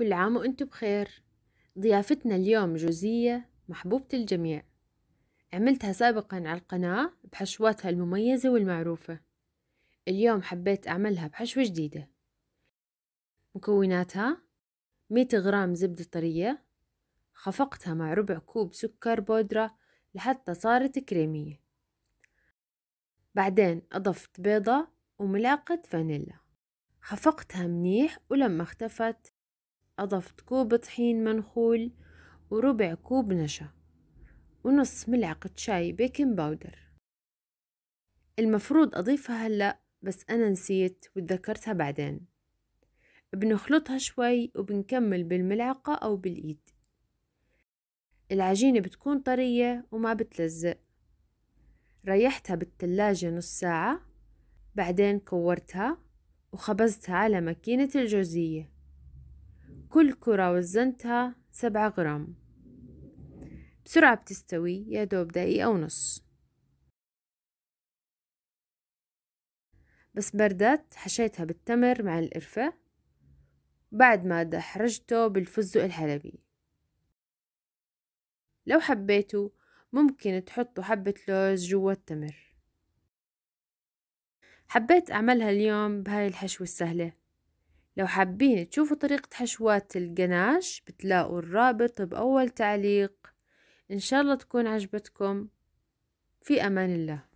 كل عام وانتم بخير ضيافتنا اليوم جوزية محبوبة الجميع عملتها سابقا على القناة بحشواتها المميزة والمعروفة اليوم حبيت أعملها بحشوة جديدة مكوناتها 100 غرام زبدة طرية خفقتها مع ربع كوب سكر بودرة لحتى صارت كريمية بعدين أضفت بيضة وملعقة فانيلا خفقتها منيح ولما اختفت أضفت كوب طحين منخول وربع كوب نشا ونص ملعقة شاي بيكنج باودر المفروض أضيفها هلأ بس أنا نسيت وتذكرتها بعدين بنخلطها شوي وبنكمل بالملعقة أو بالإيد العجينة بتكون طرية وما بتلزق ريحتها بالتلاجة نص ساعة بعدين كورتها وخبزتها على ماكينة الجوزية كل كرة وزنتها سبعة غرام بسرعة بتستوي يا دوب دقيقة ونص بس بردت حشيتها بالتمر مع القرفة بعد ما دحرجته بالفستق الحلبي لو حبيتوا ممكن تحطوا حبة لوز جوا التمر حبيت أعملها اليوم بهاي الحشوة السهلة لو حابين تشوفوا طريقة حشوات القناش بتلاقوا الرابط بأول تعليق إن شاء الله تكون عجبتكم في أمان الله